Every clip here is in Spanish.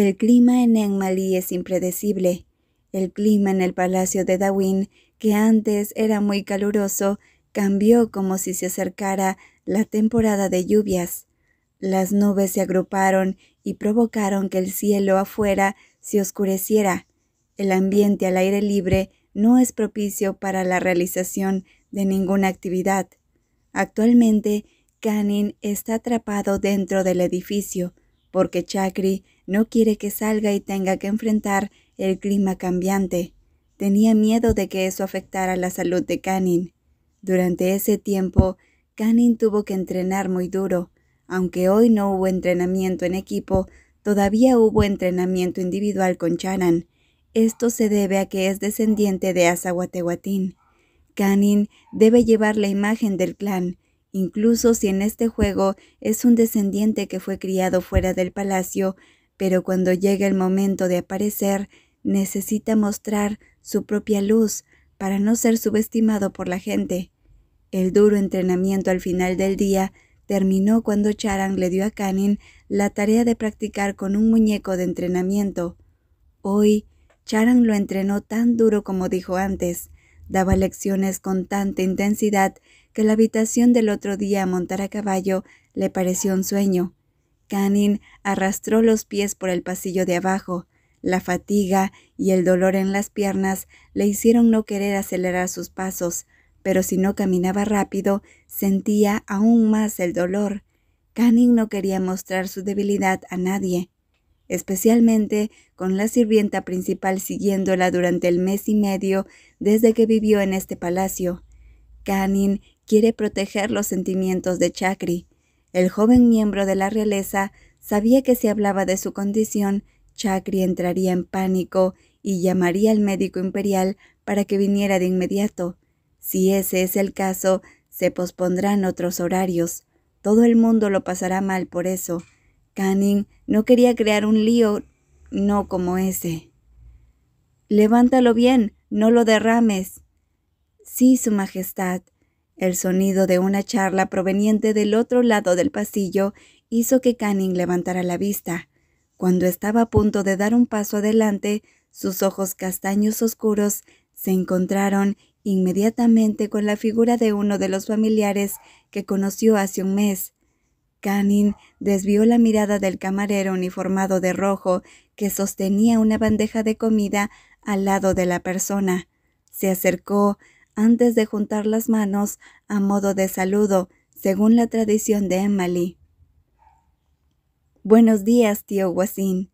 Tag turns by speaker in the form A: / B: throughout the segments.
A: El clima en Enmali es impredecible. El clima en el palacio de Dawin, que antes era muy caluroso, cambió como si se acercara la temporada de lluvias. Las nubes se agruparon y provocaron que el cielo afuera se oscureciera. El ambiente al aire libre no es propicio para la realización de ninguna actividad. Actualmente, Canin está atrapado dentro del edificio, porque Chakri no quiere que salga y tenga que enfrentar el clima cambiante. Tenía miedo de que eso afectara la salud de Canin. Durante ese tiempo, Canin tuvo que entrenar muy duro. Aunque hoy no hubo entrenamiento en equipo, todavía hubo entrenamiento individual con Chanan. Esto se debe a que es descendiente de Azahuatehuatín. Canin debe llevar la imagen del clan, incluso si en este juego es un descendiente que fue criado fuera del palacio, pero cuando llega el momento de aparecer, necesita mostrar su propia luz para no ser subestimado por la gente. El duro entrenamiento al final del día terminó cuando Charan le dio a Canin la tarea de practicar con un muñeco de entrenamiento. Hoy, Charan lo entrenó tan duro como dijo antes. Daba lecciones con tanta intensidad que la habitación del otro día a montar a caballo le pareció un sueño. Canin arrastró los pies por el pasillo de abajo. La fatiga y el dolor en las piernas le hicieron no querer acelerar sus pasos, pero si no caminaba rápido, sentía aún más el dolor. Canin no quería mostrar su debilidad a nadie, especialmente con la sirvienta principal siguiéndola durante el mes y medio desde que vivió en este palacio. Canin quiere proteger los sentimientos de Chakri. El joven miembro de la realeza sabía que si hablaba de su condición, Chakri entraría en pánico y llamaría al médico imperial para que viniera de inmediato. Si ese es el caso, se pospondrán otros horarios. Todo el mundo lo pasará mal por eso. Canning no quería crear un lío no como ese. Levántalo bien, no lo derrames. Sí, Su Majestad, el sonido de una charla proveniente del otro lado del pasillo hizo que Canning levantara la vista. Cuando estaba a punto de dar un paso adelante, sus ojos castaños oscuros se encontraron inmediatamente con la figura de uno de los familiares que conoció hace un mes. Canning desvió la mirada del camarero uniformado de rojo que sostenía una bandeja de comida al lado de la persona. Se acercó, antes de juntar las manos a modo de saludo, según la tradición de Emily. Buenos días, tío Guasín.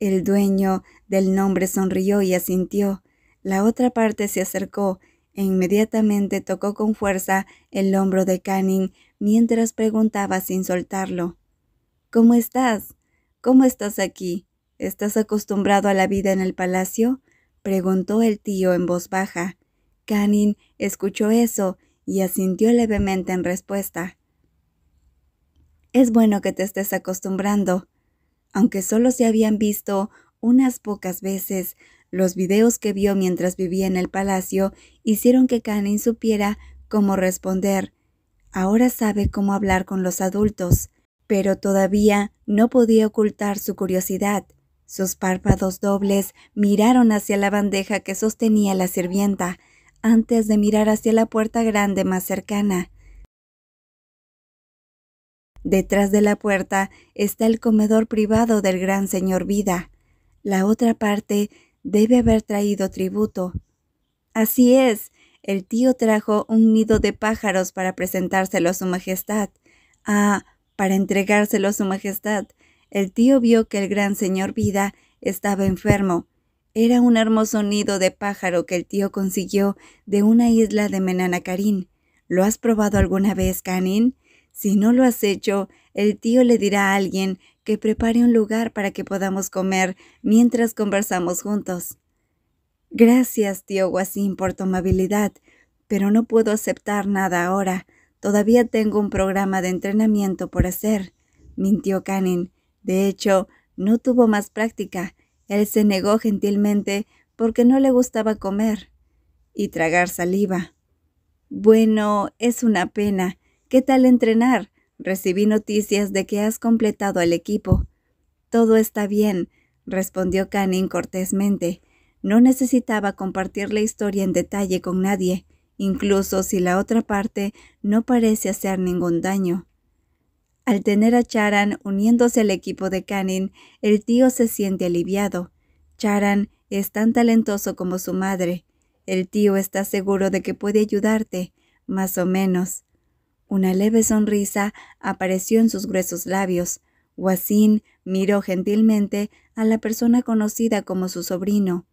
A: El dueño del nombre sonrió y asintió. La otra parte se acercó e inmediatamente tocó con fuerza el hombro de Canning mientras preguntaba sin soltarlo. ¿Cómo estás? ¿Cómo estás aquí? ¿Estás acostumbrado a la vida en el palacio? preguntó el tío en voz baja. Canin escuchó eso y asintió levemente en respuesta. Es bueno que te estés acostumbrando. Aunque solo se habían visto unas pocas veces, los videos que vio mientras vivía en el palacio hicieron que Canin supiera cómo responder. Ahora sabe cómo hablar con los adultos, pero todavía no podía ocultar su curiosidad. Sus párpados dobles miraron hacia la bandeja que sostenía la sirvienta, antes de mirar hacia la puerta grande más cercana. Detrás de la puerta está el comedor privado del gran señor Vida. La otra parte debe haber traído tributo. Así es, el tío trajo un nido de pájaros para presentárselo a su Majestad. Ah, para entregárselo a su Majestad. El tío vio que el gran señor Vida estaba enfermo era un hermoso nido de pájaro que el tío consiguió de una isla de Menanacarín. ¿Lo has probado alguna vez, Canin? Si no lo has hecho, el tío le dirá a alguien que prepare un lugar para que podamos comer mientras conversamos juntos. Gracias, tío Guasín, por tu amabilidad, pero no puedo aceptar nada ahora. Todavía tengo un programa de entrenamiento por hacer, mintió Canin. De hecho, no tuvo más práctica él se negó gentilmente porque no le gustaba comer y tragar saliva. Bueno, es una pena. ¿Qué tal entrenar? Recibí noticias de que has completado el equipo. Todo está bien, respondió Canning cortésmente. No necesitaba compartir la historia en detalle con nadie, incluso si la otra parte no parece hacer ningún daño. Al tener a Charan uniéndose al equipo de Canin, el tío se siente aliviado. Charan es tan talentoso como su madre. El tío está seguro de que puede ayudarte, más o menos. Una leve sonrisa apareció en sus gruesos labios. Wasin miró gentilmente a la persona conocida como su sobrino.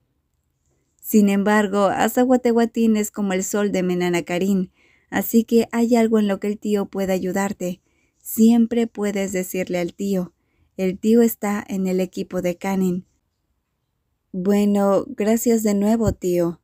A: Sin embargo, Azahuatehuatín es como el sol de Menanacarín, así que hay algo en lo que el tío puede ayudarte. Siempre puedes decirle al tío. El tío está en el equipo de Canin. Bueno, gracias de nuevo, tío.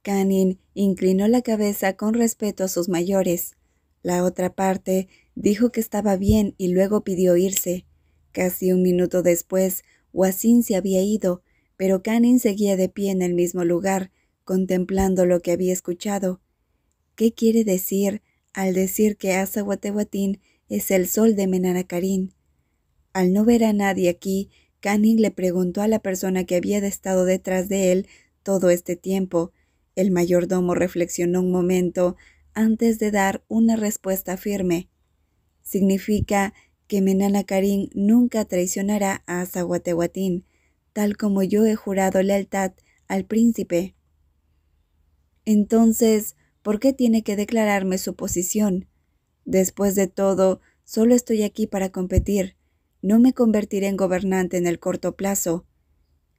A: Canin inclinó la cabeza con respeto a sus mayores. La otra parte dijo que estaba bien y luego pidió irse. Casi un minuto después, Wasin se había ido, pero Canin seguía de pie en el mismo lugar, contemplando lo que había escuchado. ¿Qué quiere decir al decir que Azahuatehuatín es el sol de Menaracarín. Al no ver a nadie aquí, Canning le preguntó a la persona que había estado detrás de él todo este tiempo. El mayordomo reflexionó un momento antes de dar una respuesta firme. Significa que Menanacarín nunca traicionará a Zaguatehuatín, tal como yo he jurado lealtad al príncipe. Entonces, ¿por qué tiene que declararme su posición? Después de todo, solo estoy aquí para competir. No me convertiré en gobernante en el corto plazo.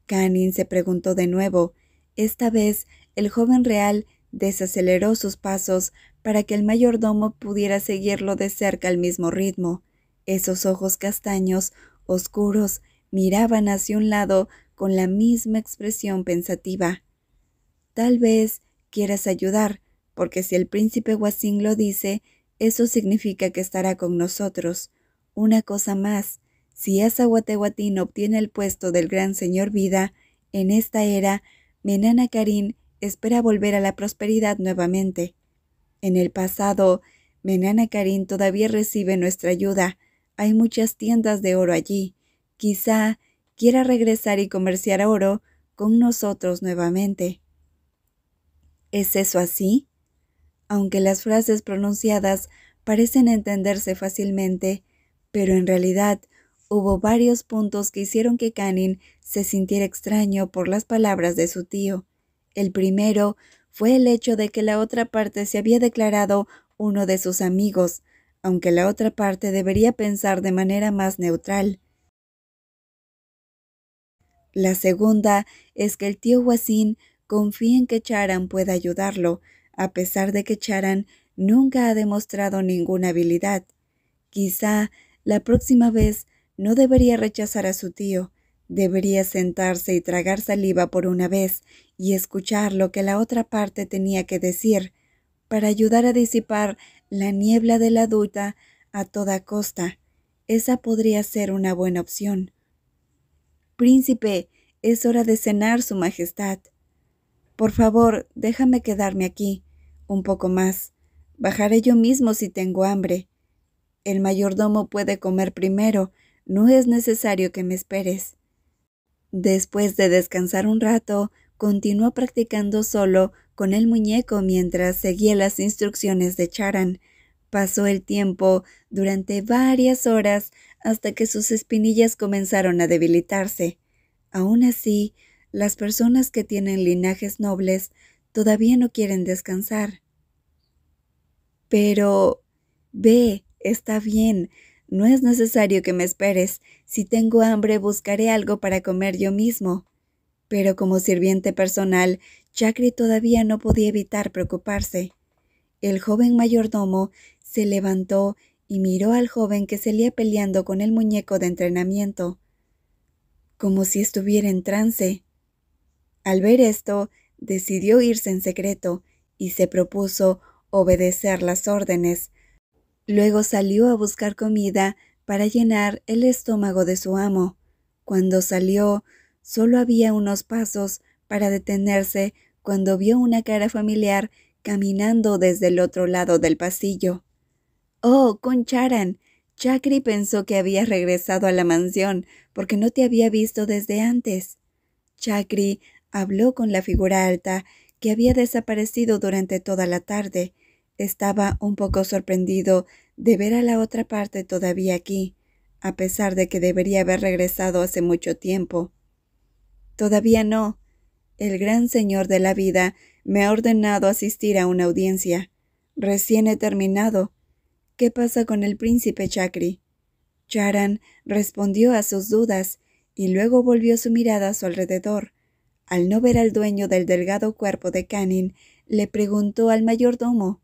A: Canin se preguntó de nuevo. Esta vez el joven real desaceleró sus pasos para que el mayordomo pudiera seguirlo de cerca al mismo ritmo. Esos ojos castaños, oscuros, miraban hacia un lado con la misma expresión pensativa. Tal vez quieras ayudar, porque si el príncipe Guasín lo dice, eso significa que estará con nosotros. Una cosa más, si esa obtiene el puesto del gran señor Vida, en esta era, Menana Karim espera volver a la prosperidad nuevamente. En el pasado, Menana Karim todavía recibe nuestra ayuda. Hay muchas tiendas de oro allí. Quizá quiera regresar y comerciar oro con nosotros nuevamente. ¿Es eso así? aunque las frases pronunciadas parecen entenderse fácilmente, pero en realidad hubo varios puntos que hicieron que Canin se sintiera extraño por las palabras de su tío. El primero fue el hecho de que la otra parte se había declarado uno de sus amigos, aunque la otra parte debería pensar de manera más neutral. La segunda es que el tío Huasín confía en que Charan pueda ayudarlo, a pesar de que Charan nunca ha demostrado ninguna habilidad. Quizá la próxima vez no debería rechazar a su tío, debería sentarse y tragar saliva por una vez y escuchar lo que la otra parte tenía que decir, para ayudar a disipar la niebla de la duda a toda costa. Esa podría ser una buena opción. Príncipe, es hora de cenar, Su Majestad. Por favor, déjame quedarme aquí un poco más. Bajaré yo mismo si tengo hambre. El mayordomo puede comer primero, no es necesario que me esperes. Después de descansar un rato, continuó practicando solo con el muñeco mientras seguía las instrucciones de Charan. Pasó el tiempo durante varias horas hasta que sus espinillas comenzaron a debilitarse. Aún así, las personas que tienen linajes nobles todavía no quieren descansar. Pero, ve, está bien, no es necesario que me esperes. Si tengo hambre buscaré algo para comer yo mismo. Pero como sirviente personal, Chakri todavía no podía evitar preocuparse. El joven mayordomo se levantó y miró al joven que salía peleando con el muñeco de entrenamiento, como si estuviera en trance. Al ver esto, decidió irse en secreto y se propuso obedecer las órdenes. Luego salió a buscar comida para llenar el estómago de su amo. Cuando salió, solo había unos pasos para detenerse cuando vio una cara familiar caminando desde el otro lado del pasillo. Oh, Concharan. Chakri pensó que había regresado a la mansión porque no te había visto desde antes. Chakri Habló con la figura alta, que había desaparecido durante toda la tarde. Estaba un poco sorprendido de ver a la otra parte todavía aquí, a pesar de que debería haber regresado hace mucho tiempo. Todavía no. El gran señor de la vida me ha ordenado asistir a una audiencia. Recién he terminado. ¿Qué pasa con el príncipe Chakri? Charan respondió a sus dudas y luego volvió su mirada a su alrededor. Al no ver al dueño del delgado cuerpo de Canin, le preguntó al mayordomo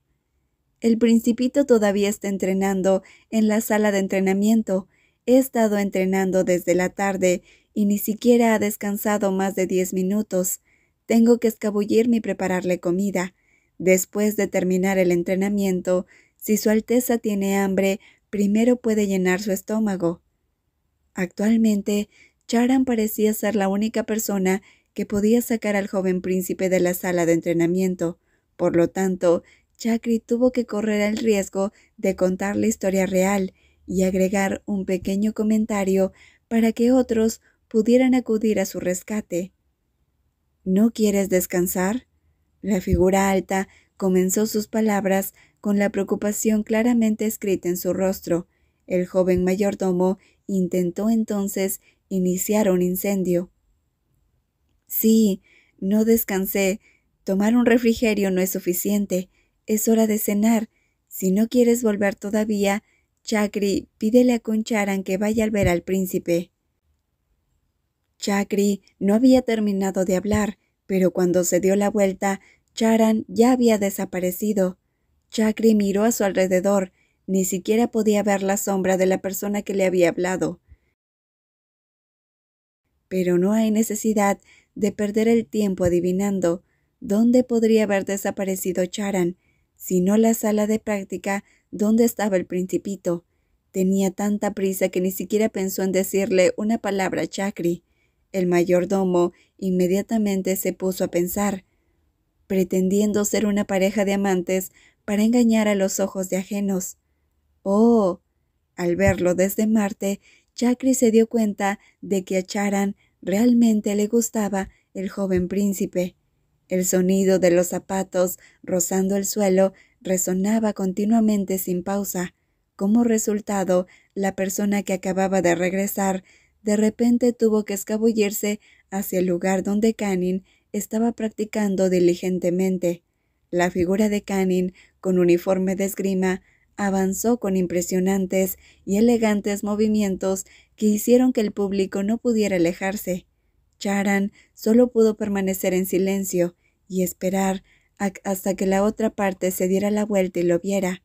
A: El principito todavía está entrenando en la sala de entrenamiento. He estado entrenando desde la tarde y ni siquiera ha descansado más de diez minutos. Tengo que escabullirme y prepararle comida. Después de terminar el entrenamiento, si Su Alteza tiene hambre, primero puede llenar su estómago. Actualmente, Charan parecía ser la única persona que podía sacar al joven príncipe de la sala de entrenamiento. Por lo tanto, Chakri tuvo que correr el riesgo de contar la historia real y agregar un pequeño comentario para que otros pudieran acudir a su rescate. ¿No quieres descansar? La figura alta comenzó sus palabras con la preocupación claramente escrita en su rostro. El joven mayordomo intentó entonces iniciar un incendio. Sí, no descansé. Tomar un refrigerio no es suficiente. Es hora de cenar. Si no quieres volver todavía, Chakri, pídele a Concharan que vaya a ver al príncipe. Chakri no había terminado de hablar, pero cuando se dio la vuelta, Charan ya había desaparecido. Chakri miró a su alrededor, ni siquiera podía ver la sombra de la persona que le había hablado. Pero no hay necesidad de perder el tiempo adivinando dónde podría haber desaparecido Charan, sino la sala de práctica donde estaba el principito. Tenía tanta prisa que ni siquiera pensó en decirle una palabra a Chakri. El mayordomo inmediatamente se puso a pensar, pretendiendo ser una pareja de amantes para engañar a los ojos de ajenos. Oh. Al verlo desde Marte, Chakri se dio cuenta de que a Charan Realmente le gustaba el joven príncipe. El sonido de los zapatos rozando el suelo resonaba continuamente sin pausa. Como resultado, la persona que acababa de regresar de repente tuvo que escabullirse hacia el lugar donde Canin estaba practicando diligentemente. La figura de Canin, con uniforme de esgrima, avanzó con impresionantes y elegantes movimientos que hicieron que el público no pudiera alejarse. Charan solo pudo permanecer en silencio y esperar hasta que la otra parte se diera la vuelta y lo viera.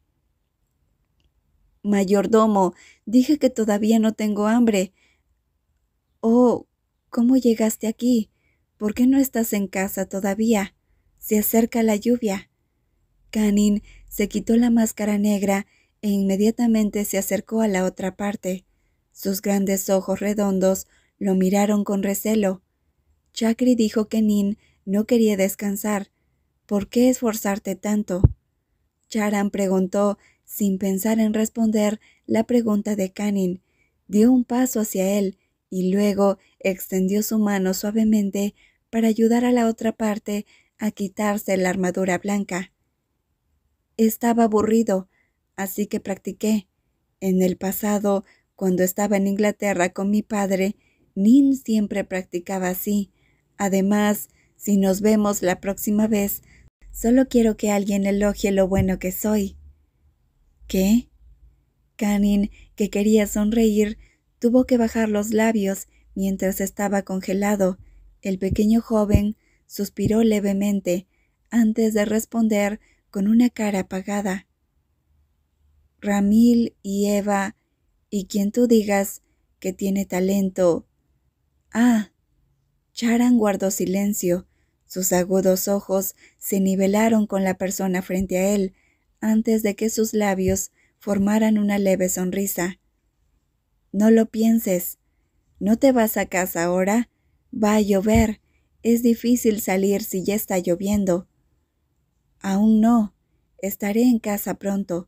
A: Mayordomo, dije que todavía no tengo hambre. Oh, ¿cómo llegaste aquí? ¿Por qué no estás en casa todavía? Se acerca la lluvia. Canin se quitó la máscara negra e inmediatamente se acercó a la otra parte. Sus grandes ojos redondos lo miraron con recelo. Chakri dijo que Nin no quería descansar. ¿Por qué esforzarte tanto? Charan preguntó, sin pensar en responder, la pregunta de Canin. Dio un paso hacia él y luego extendió su mano suavemente para ayudar a la otra parte a quitarse la armadura blanca. Estaba aburrido, así que practiqué. En el pasado cuando estaba en Inglaterra con mi padre, Nin siempre practicaba así. Además, si nos vemos la próxima vez, solo quiero que alguien elogie lo bueno que soy. ¿Qué? Canin, que quería sonreír, tuvo que bajar los labios mientras estaba congelado. El pequeño joven suspiró levemente antes de responder con una cara apagada. Ramil y Eva y quien tú digas que tiene talento. Ah. Charan guardó silencio. Sus agudos ojos se nivelaron con la persona frente a él antes de que sus labios formaran una leve sonrisa. No lo pienses. No te vas a casa ahora. Va a llover. Es difícil salir si ya está lloviendo. Aún no. Estaré en casa pronto,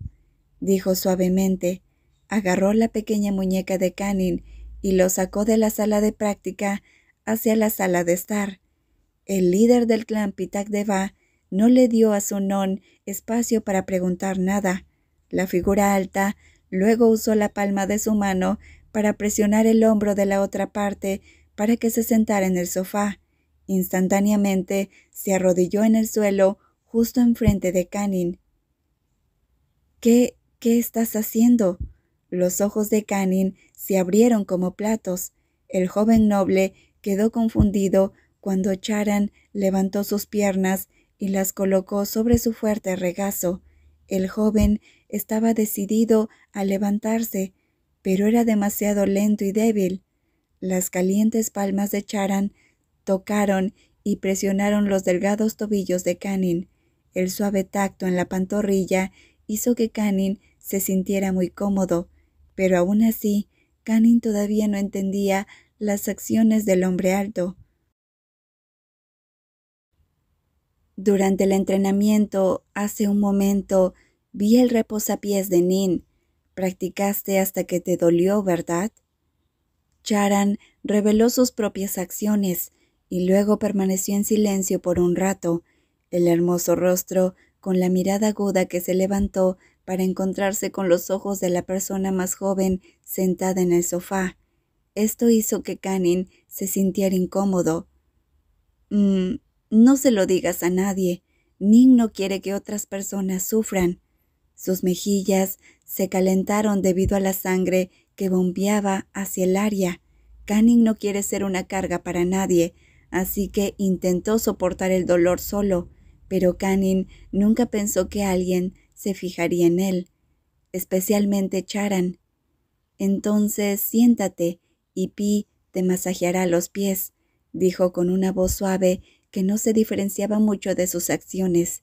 A: dijo suavemente, agarró la pequeña muñeca de Canin y lo sacó de la sala de práctica hacia la sala de estar. El líder del clan Pitak Deva no le dio a Sunon espacio para preguntar nada. La figura alta luego usó la palma de su mano para presionar el hombro de la otra parte para que se sentara en el sofá. Instantáneamente se arrodilló en el suelo justo enfrente de Canin. ¿Qué, qué estás haciendo? Los ojos de Canin se abrieron como platos. El joven noble quedó confundido cuando Charan levantó sus piernas y las colocó sobre su fuerte regazo. El joven estaba decidido a levantarse, pero era demasiado lento y débil. Las calientes palmas de Charan tocaron y presionaron los delgados tobillos de Canin. El suave tacto en la pantorrilla hizo que Canin se sintiera muy cómodo. Pero aún así, Canin todavía no entendía las acciones del hombre alto. Durante el entrenamiento, hace un momento, vi el reposapiés de Nin. Practicaste hasta que te dolió, ¿verdad? Charan reveló sus propias acciones y luego permaneció en silencio por un rato, el hermoso rostro con la mirada aguda que se levantó para encontrarse con los ojos de la persona más joven sentada en el sofá. Esto hizo que Canning se sintiera incómodo. Mm, no se lo digas a nadie. Ning no quiere que otras personas sufran. Sus mejillas se calentaron debido a la sangre que bombeaba hacia el área. Canning no quiere ser una carga para nadie, así que intentó soportar el dolor solo, pero Canning nunca pensó que alguien se fijaría en él, especialmente Charan. Entonces siéntate y Pi te masajeará los pies, dijo con una voz suave que no se diferenciaba mucho de sus acciones.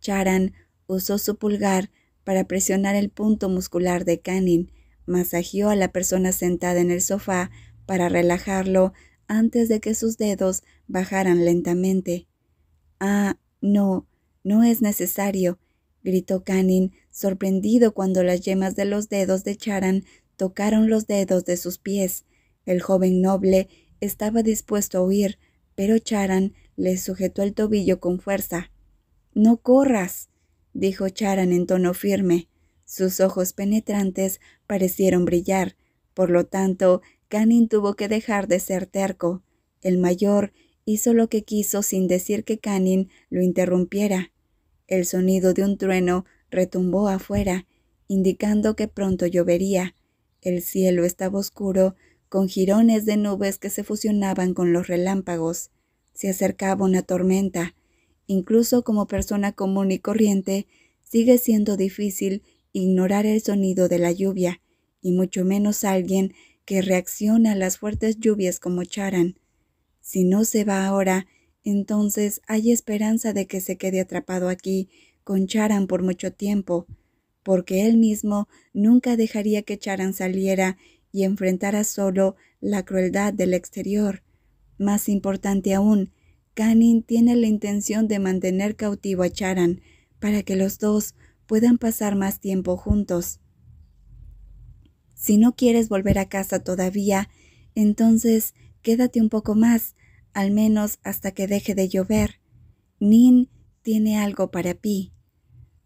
A: Charan usó su pulgar para presionar el punto muscular de Canin, masajeó a la persona sentada en el sofá para relajarlo antes de que sus dedos bajaran lentamente. Ah, no, no es necesario, gritó Canin, sorprendido cuando las yemas de los dedos de Charan tocaron los dedos de sus pies. El joven noble estaba dispuesto a huir, pero Charan le sujetó el tobillo con fuerza. No corras, dijo Charan en tono firme. Sus ojos penetrantes parecieron brillar. Por lo tanto, Canin tuvo que dejar de ser terco. El mayor hizo lo que quiso sin decir que Canin lo interrumpiera. El sonido de un trueno retumbó afuera, indicando que pronto llovería. El cielo estaba oscuro, con jirones de nubes que se fusionaban con los relámpagos. Se acercaba una tormenta. Incluso como persona común y corriente, sigue siendo difícil ignorar el sonido de la lluvia, y mucho menos alguien que reacciona a las fuertes lluvias como Charan. Si no se va ahora, entonces hay esperanza de que se quede atrapado aquí con Charan por mucho tiempo, porque él mismo nunca dejaría que Charan saliera y enfrentara solo la crueldad del exterior. Más importante aún, Canin tiene la intención de mantener cautivo a Charan para que los dos puedan pasar más tiempo juntos. Si no quieres volver a casa todavía, entonces quédate un poco más al menos hasta que deje de llover. Nin tiene algo para Pi.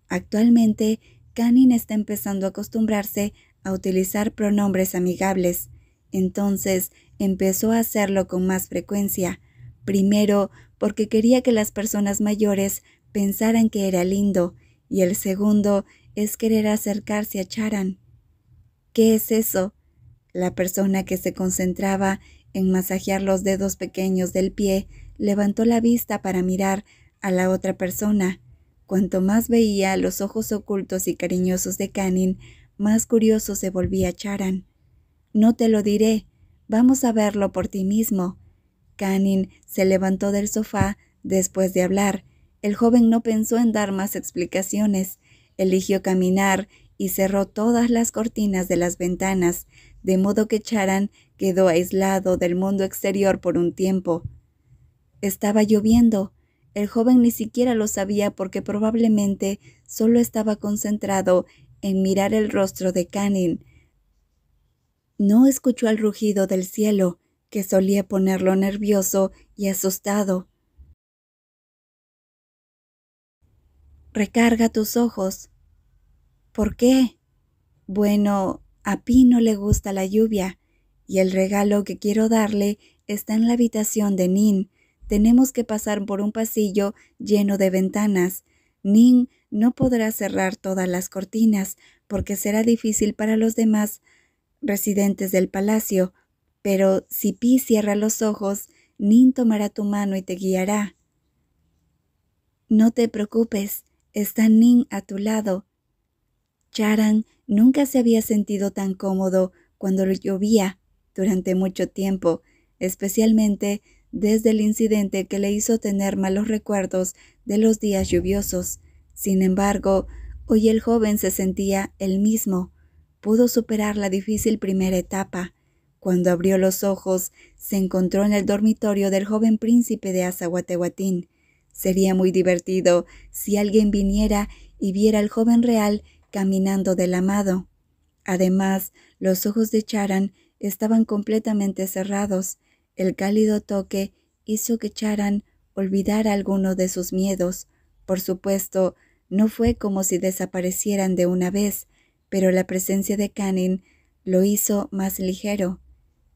A: Actualmente, Canin está empezando a acostumbrarse a utilizar pronombres amigables. Entonces, empezó a hacerlo con más frecuencia. Primero, porque quería que las personas mayores pensaran que era lindo, y el segundo es querer acercarse a Charan. ¿Qué es eso? La persona que se concentraba en masajear los dedos pequeños del pie, levantó la vista para mirar a la otra persona. Cuanto más veía los ojos ocultos y cariñosos de Canin, más curioso se volvía Charan. No te lo diré, vamos a verlo por ti mismo. Canin se levantó del sofá después de hablar. El joven no pensó en dar más explicaciones. Eligió caminar y cerró todas las cortinas de las ventanas, de modo que Charan Quedó aislado del mundo exterior por un tiempo. Estaba lloviendo. El joven ni siquiera lo sabía porque probablemente solo estaba concentrado en mirar el rostro de Canin. No escuchó el rugido del cielo, que solía ponerlo nervioso y asustado. Recarga tus ojos. ¿Por qué? Bueno, a Pi no le gusta la lluvia y el regalo que quiero darle está en la habitación de Nin. Tenemos que pasar por un pasillo lleno de ventanas. Nin no podrá cerrar todas las cortinas porque será difícil para los demás residentes del palacio, pero si Pi cierra los ojos, Nin tomará tu mano y te guiará. No te preocupes, está Nin a tu lado. Charan nunca se había sentido tan cómodo cuando llovía durante mucho tiempo, especialmente desde el incidente que le hizo tener malos recuerdos de los días lluviosos. Sin embargo, hoy el joven se sentía el mismo. Pudo superar la difícil primera etapa. Cuando abrió los ojos, se encontró en el dormitorio del joven príncipe de Azahuatehuatín. Sería muy divertido si alguien viniera y viera al joven real caminando del amado. Además, los ojos de Charan estaban completamente cerrados. El cálido toque hizo que Charan olvidara alguno de sus miedos. Por supuesto, no fue como si desaparecieran de una vez, pero la presencia de Canin lo hizo más ligero.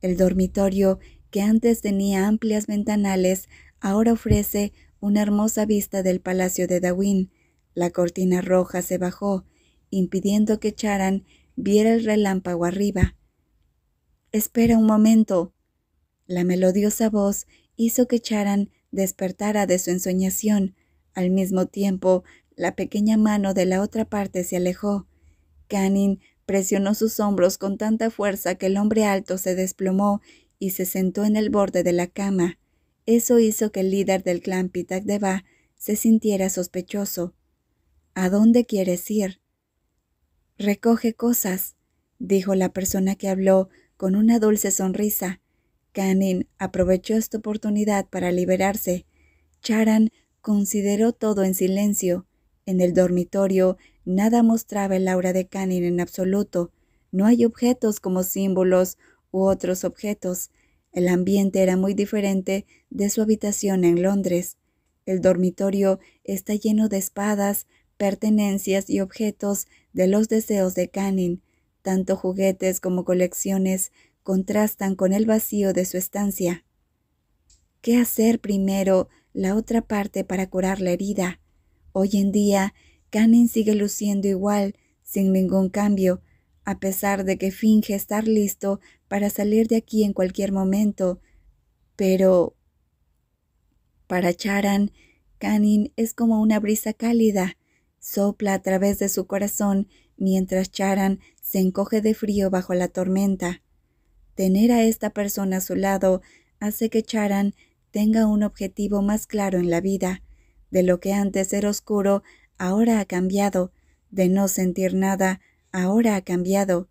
A: El dormitorio, que antes tenía amplias ventanales, ahora ofrece una hermosa vista del palacio de Dawin. La cortina roja se bajó, impidiendo que Charan viera el relámpago arriba. Espera un momento. La melodiosa voz hizo que Charan despertara de su ensoñación. Al mismo tiempo, la pequeña mano de la otra parte se alejó. Canin presionó sus hombros con tanta fuerza que el hombre alto se desplomó y se sentó en el borde de la cama. Eso hizo que el líder del clan Pitak se sintiera sospechoso. ¿A dónde quieres ir? Recoge cosas, dijo la persona que habló con una dulce sonrisa, Canin aprovechó esta oportunidad para liberarse. Charan consideró todo en silencio. En el dormitorio nada mostraba el aura de Canin en absoluto. No hay objetos como símbolos u otros objetos. El ambiente era muy diferente de su habitación en Londres. El dormitorio está lleno de espadas, pertenencias y objetos de los deseos de Canin. Tanto juguetes como colecciones contrastan con el vacío de su estancia. ¿Qué hacer primero la otra parte para curar la herida? Hoy en día, Canin sigue luciendo igual, sin ningún cambio, a pesar de que finge estar listo para salir de aquí en cualquier momento. Pero... Para Charan, Canin es como una brisa cálida, sopla a través de su corazón mientras Charan se encoge de frío bajo la tormenta. Tener a esta persona a su lado hace que Charan tenga un objetivo más claro en la vida. De lo que antes era oscuro, ahora ha cambiado. De no sentir nada, ahora ha cambiado.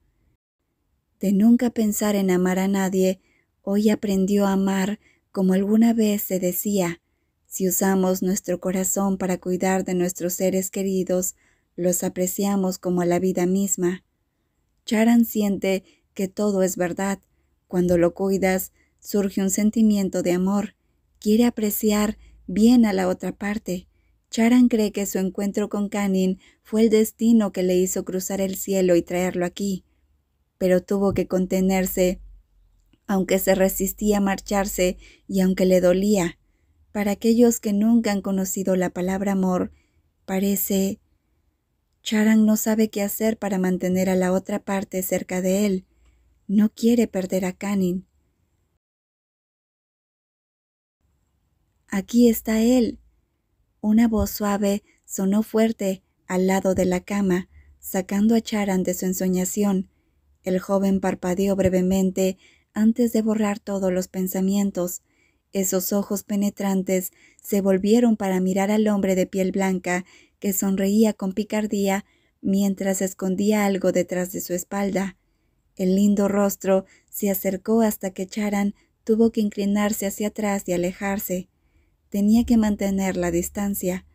A: De nunca pensar en amar a nadie, hoy aprendió a amar como alguna vez se decía. Si usamos nuestro corazón para cuidar de nuestros seres queridos, los apreciamos como a la vida misma. Charan siente que todo es verdad. Cuando lo cuidas, surge un sentimiento de amor. Quiere apreciar bien a la otra parte. Charan cree que su encuentro con Canin fue el destino que le hizo cruzar el cielo y traerlo aquí. Pero tuvo que contenerse, aunque se resistía a marcharse y aunque le dolía. Para aquellos que nunca han conocido la palabra amor, parece Charan no sabe qué hacer para mantener a la otra parte cerca de él. No quiere perder a Canin. Aquí está él. Una voz suave sonó fuerte al lado de la cama, sacando a Charan de su ensoñación. El joven parpadeó brevemente antes de borrar todos los pensamientos. Esos ojos penetrantes se volvieron para mirar al hombre de piel blanca que sonreía con picardía mientras escondía algo detrás de su espalda. El lindo rostro se acercó hasta que Charan tuvo que inclinarse hacia atrás y alejarse. Tenía que mantener la distancia,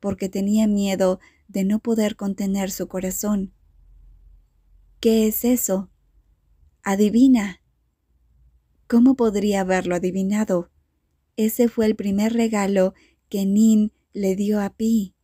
A: porque tenía miedo de no poder contener su corazón. ¿Qué es eso? Adivina. ¿Cómo podría haberlo adivinado? Ese fue el primer regalo que Nin le dio a Pi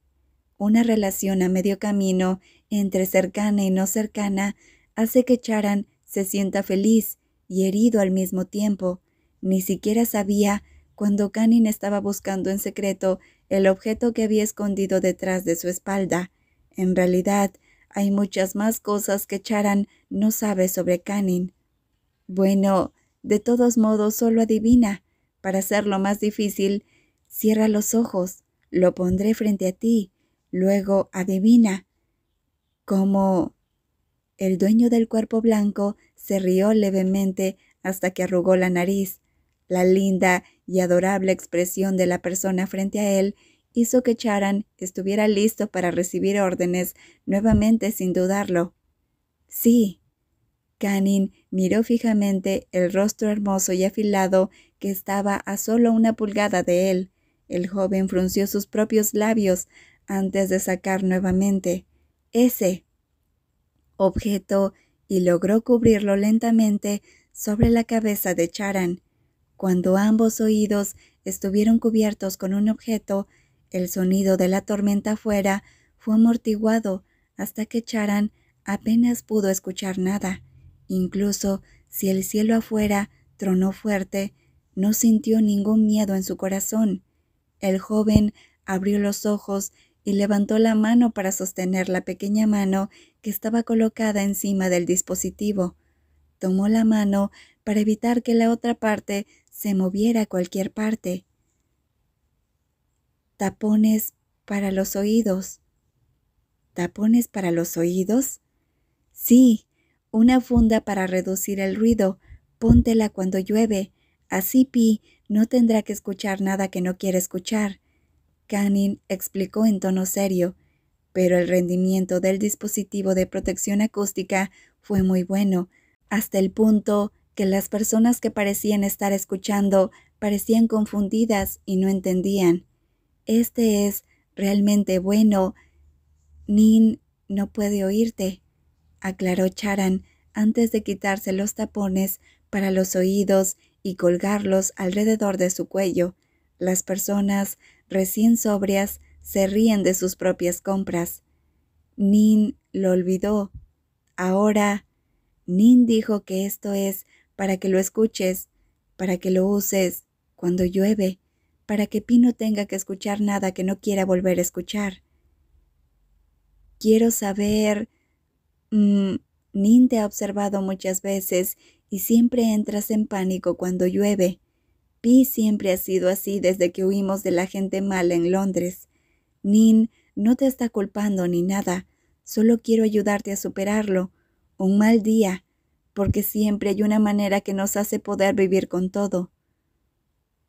A: una relación a medio camino entre cercana y no cercana hace que Charan se sienta feliz y herido al mismo tiempo. Ni siquiera sabía cuando Canin estaba buscando en secreto el objeto que había escondido detrás de su espalda. En realidad, hay muchas más cosas que Charan no sabe sobre Canin. Bueno, de todos modos solo adivina. Para hacerlo más difícil, cierra los ojos, lo pondré frente a ti, Luego adivina cómo el dueño del cuerpo blanco se rió levemente hasta que arrugó la nariz. La linda y adorable expresión de la persona frente a él hizo que Charan estuviera listo para recibir órdenes nuevamente sin dudarlo. Sí. Canin miró fijamente el rostro hermoso y afilado que estaba a solo una pulgada de él. El joven frunció sus propios labios antes de sacar nuevamente ese objeto y logró cubrirlo lentamente sobre la cabeza de Charan. Cuando ambos oídos estuvieron cubiertos con un objeto, el sonido de la tormenta afuera fue amortiguado hasta que Charan apenas pudo escuchar nada. Incluso si el cielo afuera tronó fuerte, no sintió ningún miedo en su corazón. El joven abrió los ojos y levantó la mano para sostener la pequeña mano que estaba colocada encima del dispositivo. Tomó la mano para evitar que la otra parte se moviera a cualquier parte. Tapones para los oídos. ¿Tapones para los oídos? Sí, una funda para reducir el ruido. Póntela cuando llueve. Así Pi no tendrá que escuchar nada que no quiere escuchar. Canin explicó en tono serio, pero el rendimiento del dispositivo de protección acústica fue muy bueno, hasta el punto que las personas que parecían estar escuchando parecían confundidas y no entendían. Este es realmente bueno. Nin no puede oírte, aclaró Charan antes de quitarse los tapones para los oídos y colgarlos alrededor de su cuello. Las personas recién sobrias, se ríen de sus propias compras. Nin lo olvidó. Ahora, Nin dijo que esto es para que lo escuches, para que lo uses cuando llueve, para que Pino tenga que escuchar nada que no quiera volver a escuchar. Quiero saber... Mm, Nin te ha observado muchas veces y siempre entras en pánico cuando llueve. Pi siempre ha sido así desde que huimos de la gente mala en Londres. Nin no te está culpando ni nada. Solo quiero ayudarte a superarlo. Un mal día, porque siempre hay una manera que nos hace poder vivir con todo.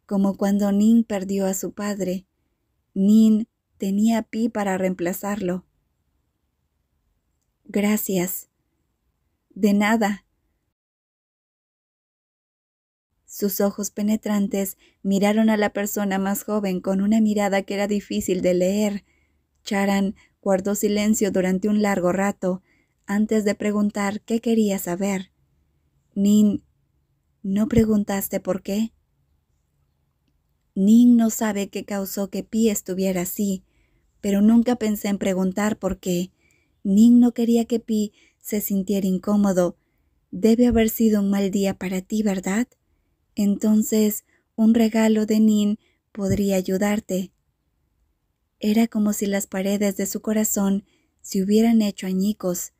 A: Como cuando Nin perdió a su padre. Nin tenía a Pi para reemplazarlo. Gracias. De nada, sus ojos penetrantes miraron a la persona más joven con una mirada que era difícil de leer. Charan guardó silencio durante un largo rato, antes de preguntar qué quería saber. Nin, ¿no preguntaste por qué? Nin no sabe qué causó que Pi estuviera así, pero nunca pensé en preguntar por qué. Nin no quería que Pi se sintiera incómodo. Debe haber sido un mal día para ti, ¿verdad? Entonces, un regalo de Nin podría ayudarte. Era como si las paredes de su corazón se hubieran hecho añicos.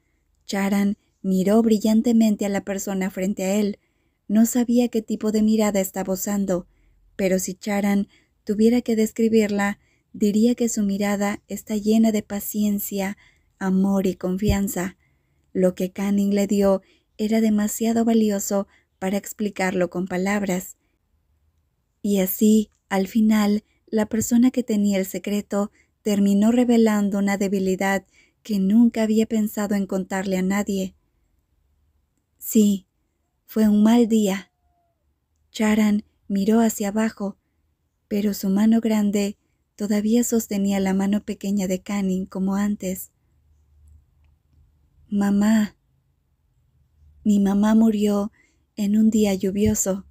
A: Charan miró brillantemente a la persona frente a él. No sabía qué tipo de mirada estaba usando, pero si Charan tuviera que describirla, diría que su mirada está llena de paciencia, amor y confianza. Lo que Canning le dio era demasiado valioso para explicarlo con palabras. Y así, al final, la persona que tenía el secreto terminó revelando una debilidad que nunca había pensado en contarle a nadie. Sí, fue un mal día. Charan miró hacia abajo, pero su mano grande todavía sostenía la mano pequeña de Canning como antes. Mamá. Mi mamá murió en un día lluvioso.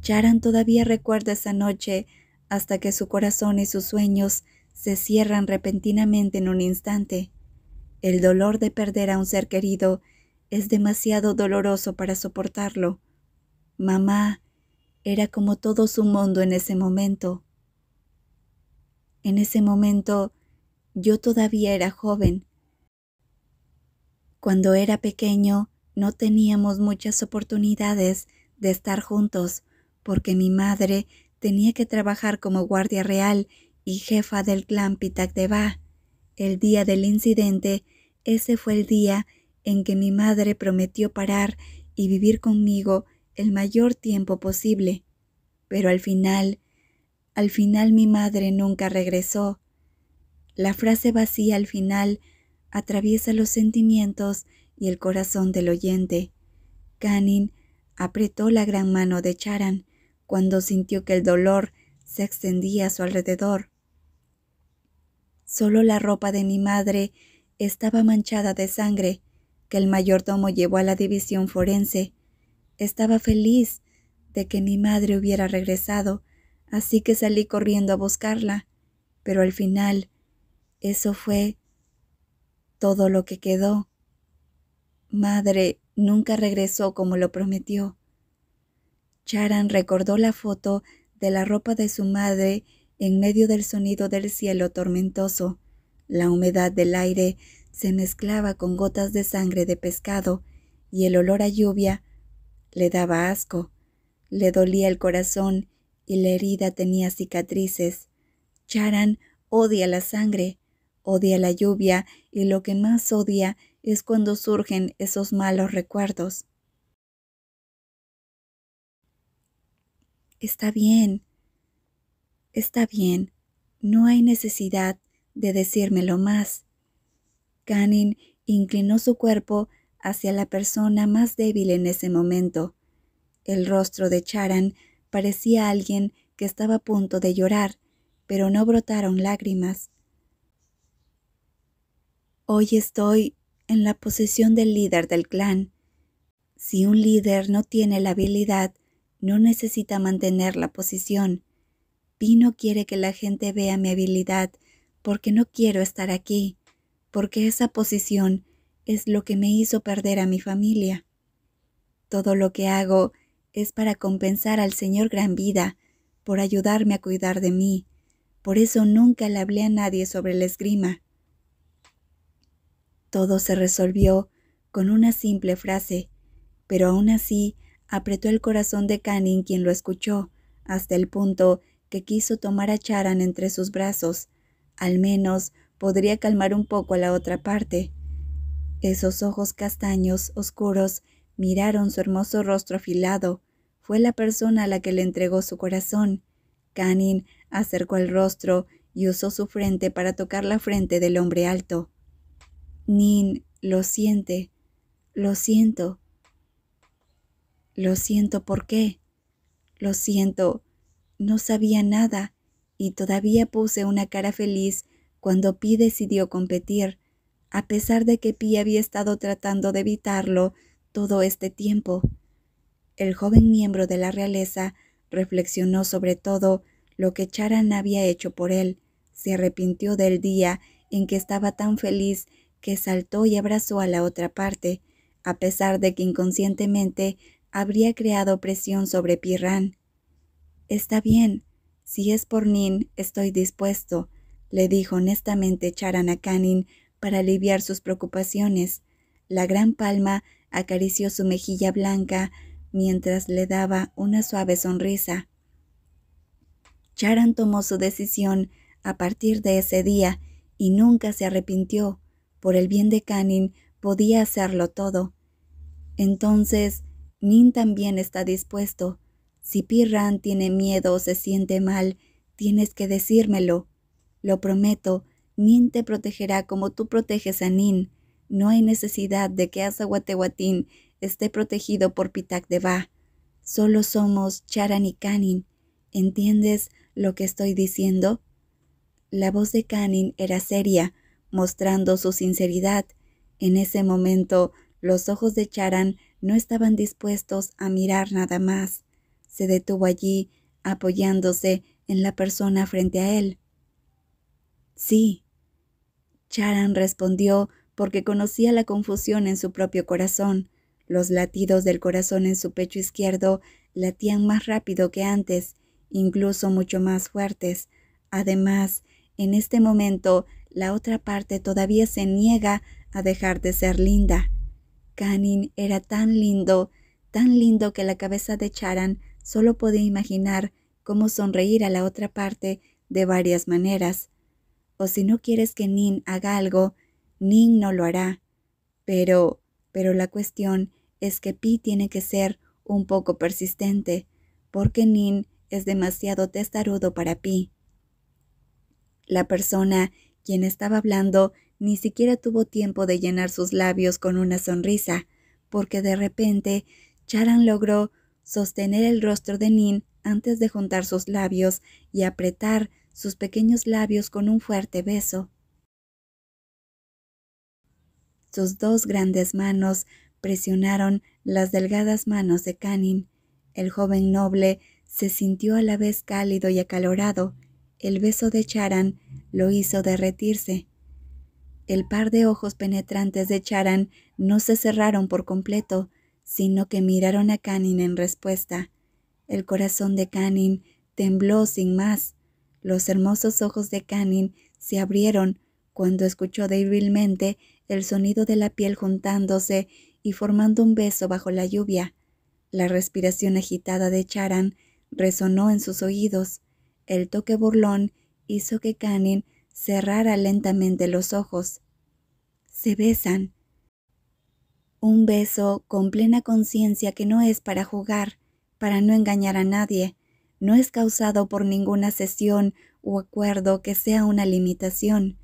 A: Charan todavía recuerda esa noche hasta que su corazón y sus sueños se cierran repentinamente en un instante. El dolor de perder a un ser querido es demasiado doloroso para soportarlo. Mamá era como todo su mundo en ese momento. En ese momento yo todavía era joven. Cuando era pequeño, no teníamos muchas oportunidades de estar juntos, porque mi madre tenía que trabajar como guardia real y jefa del clan Pitacdeva. El día del incidente, ese fue el día en que mi madre prometió parar y vivir conmigo el mayor tiempo posible. Pero al final, al final mi madre nunca regresó. La frase vacía al final atraviesa los sentimientos y el corazón del oyente. Canin apretó la gran mano de Charan cuando sintió que el dolor se extendía a su alrededor. Solo la ropa de mi madre estaba manchada de sangre que el mayordomo llevó a la división forense. Estaba feliz de que mi madre hubiera regresado, así que salí corriendo a buscarla. Pero al final, eso fue todo lo que quedó. Madre nunca regresó como lo prometió. Charan recordó la foto de la ropa de su madre en medio del sonido del cielo tormentoso. La humedad del aire se mezclaba con gotas de sangre de pescado y el olor a lluvia le daba asco. Le dolía el corazón y la herida tenía cicatrices. Charan odia la sangre, odia la lluvia y lo que más odia es cuando surgen esos malos recuerdos. Está bien, está bien, no hay necesidad de decírmelo más. Canin inclinó su cuerpo hacia la persona más débil en ese momento. El rostro de Charan parecía alguien que estaba a punto de llorar, pero no brotaron lágrimas. Hoy estoy en la posición del líder del clan. Si un líder no tiene la habilidad, no necesita mantener la posición. Pino quiere que la gente vea mi habilidad porque no quiero estar aquí, porque esa posición es lo que me hizo perder a mi familia. Todo lo que hago es para compensar al Señor Gran Vida por ayudarme a cuidar de mí. Por eso nunca le hablé a nadie sobre la esgrima. Todo se resolvió con una simple frase, pero aún así apretó el corazón de Canin quien lo escuchó, hasta el punto que quiso tomar a Charan entre sus brazos. Al menos podría calmar un poco a la otra parte. Esos ojos castaños oscuros miraron su hermoso rostro afilado. Fue la persona a la que le entregó su corazón. Canin acercó el rostro y usó su frente para tocar la frente del hombre alto. Nin lo siente, lo siento. Lo siento, ¿por qué? Lo siento, no sabía nada y todavía puse una cara feliz cuando Pi decidió competir, a pesar de que Pi había estado tratando de evitarlo todo este tiempo. El joven miembro de la realeza reflexionó sobre todo lo que Charan había hecho por él, se arrepintió del día en que estaba tan feliz que saltó y abrazó a la otra parte, a pesar de que inconscientemente habría creado presión sobre Pirrán. Está bien, si es por Nin, estoy dispuesto, le dijo honestamente Charan a Canin para aliviar sus preocupaciones. La gran palma acarició su mejilla blanca mientras le daba una suave sonrisa. Charan tomó su decisión a partir de ese día y nunca se arrepintió por el bien de Canin, podía hacerlo todo. Entonces, Nin también está dispuesto. Si Pirran tiene miedo o se siente mal, tienes que decírmelo. Lo prometo, Nin te protegerá como tú proteges a Nin. No hay necesidad de que Azahuatehuatín esté protegido por Pitak de Ba. Solo somos Charan y Canin. ¿Entiendes lo que estoy diciendo? La voz de Canin era seria, mostrando su sinceridad. En ese momento los ojos de Charan no estaban dispuestos a mirar nada más. Se detuvo allí, apoyándose en la persona frente a él. Sí. Charan respondió porque conocía la confusión en su propio corazón. Los latidos del corazón en su pecho izquierdo latían más rápido que antes, incluso mucho más fuertes. Además, en este momento la otra parte todavía se niega a dejar de ser linda. Canin era tan lindo, tan lindo que la cabeza de Charan solo podía imaginar cómo sonreír a la otra parte de varias maneras. O si no quieres que Nin haga algo, Nin no lo hará. Pero, pero la cuestión es que Pi tiene que ser un poco persistente, porque Nin es demasiado testarudo para Pi. La persona quien estaba hablando ni siquiera tuvo tiempo de llenar sus labios con una sonrisa, porque de repente Charan logró sostener el rostro de Nin antes de juntar sus labios y apretar sus pequeños labios con un fuerte beso. Sus dos grandes manos presionaron las delgadas manos de Canin. El joven noble se sintió a la vez cálido y acalorado. El beso de Charan lo hizo derretirse. El par de ojos penetrantes de Charan no se cerraron por completo, sino que miraron a Canin en respuesta. El corazón de Canin tembló sin más. Los hermosos ojos de Canin se abrieron cuando escuchó débilmente el sonido de la piel juntándose y formando un beso bajo la lluvia. La respiración agitada de Charan resonó en sus oídos, el toque burlón hizo que Canin cerrara lentamente los ojos. Se besan. Un beso con plena conciencia que no es para jugar, para no engañar a nadie, no es causado por ninguna sesión o acuerdo que sea una limitación.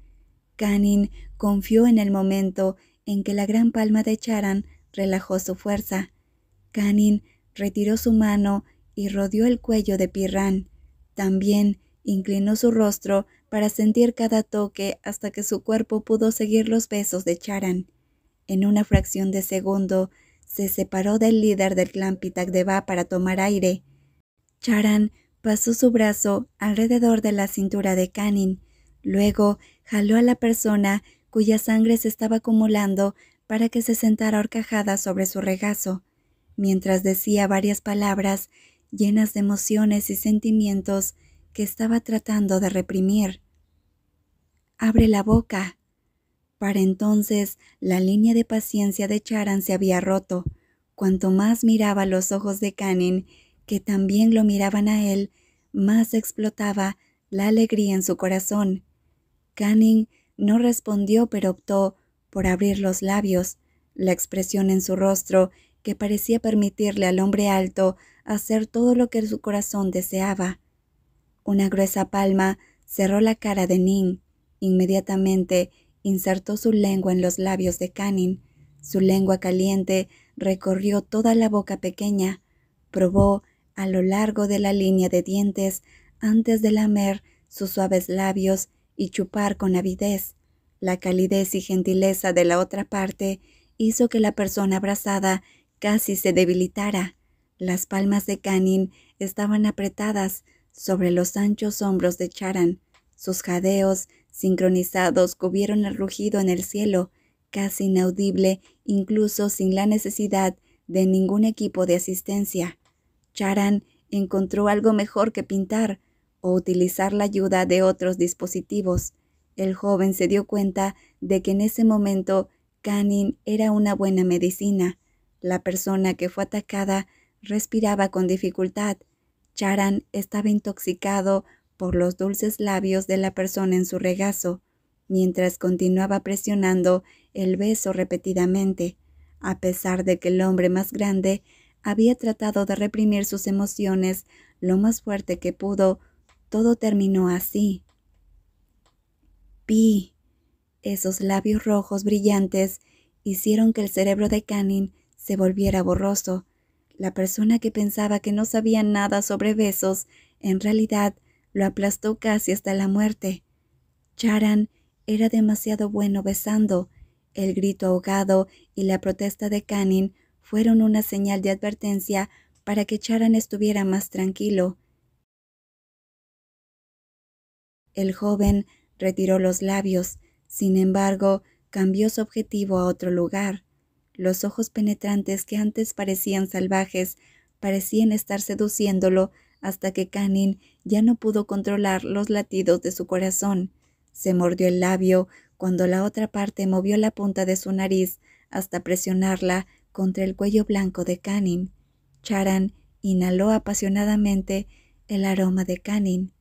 A: Canin confió en el momento en que la gran palma de Charan relajó su fuerza. Canin retiró su mano y rodeó el cuello de Pirrán. También Inclinó su rostro para sentir cada toque hasta que su cuerpo pudo seguir los besos de Charan. En una fracción de segundo, se separó del líder del clan Pitagdeva para tomar aire. Charan pasó su brazo alrededor de la cintura de Canin, luego jaló a la persona cuya sangre se estaba acumulando para que se sentara horcajada sobre su regazo. Mientras decía varias palabras llenas de emociones y sentimientos, que estaba tratando de reprimir. Abre la boca. Para entonces la línea de paciencia de Charan se había roto. Cuanto más miraba los ojos de Canin, que también lo miraban a él, más explotaba la alegría en su corazón. Canning no respondió, pero optó por abrir los labios. La expresión en su rostro, que parecía permitirle al hombre alto hacer todo lo que su corazón deseaba. Una gruesa palma cerró la cara de Nin. Inmediatamente insertó su lengua en los labios de Canin. Su lengua caliente recorrió toda la boca pequeña. Probó a lo largo de la línea de dientes antes de lamer sus suaves labios y chupar con avidez. La calidez y gentileza de la otra parte hizo que la persona abrazada casi se debilitara. Las palmas de Canin estaban apretadas, sobre los anchos hombros de Charan, sus jadeos sincronizados cubrieron el rugido en el cielo, casi inaudible incluso sin la necesidad de ningún equipo de asistencia. Charan encontró algo mejor que pintar o utilizar la ayuda de otros dispositivos. El joven se dio cuenta de que en ese momento Canin era una buena medicina. La persona que fue atacada respiraba con dificultad Charan estaba intoxicado por los dulces labios de la persona en su regazo, mientras continuaba presionando el beso repetidamente, a pesar de que el hombre más grande había tratado de reprimir sus emociones lo más fuerte que pudo, todo terminó así. Pi. Esos labios rojos brillantes hicieron que el cerebro de Canin se volviera borroso la persona que pensaba que no sabía nada sobre besos, en realidad lo aplastó casi hasta la muerte. Charan era demasiado bueno besando. El grito ahogado y la protesta de Canin fueron una señal de advertencia para que Charan estuviera más tranquilo. El joven retiró los labios, sin embargo, cambió su objetivo a otro lugar. Los ojos penetrantes que antes parecían salvajes parecían estar seduciéndolo hasta que Canin ya no pudo controlar los latidos de su corazón. Se mordió el labio cuando la otra parte movió la punta de su nariz hasta presionarla contra el cuello blanco de Canin. Charan inhaló apasionadamente el aroma de Canin.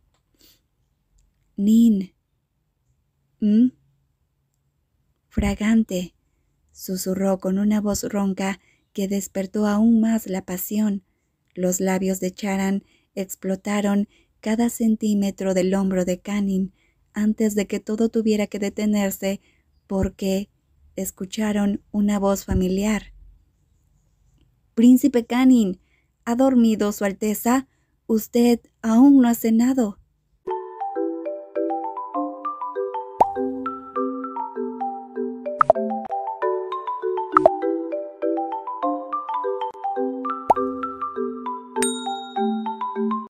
A: Nin. ¿Mm? Fragante susurró con una voz ronca que despertó aún más la pasión. Los labios de Charan explotaron cada centímetro del hombro de Canin antes de que todo tuviera que detenerse porque escucharon una voz familiar. Príncipe Canin, ¿ha dormido Su Alteza? Usted aún no ha cenado.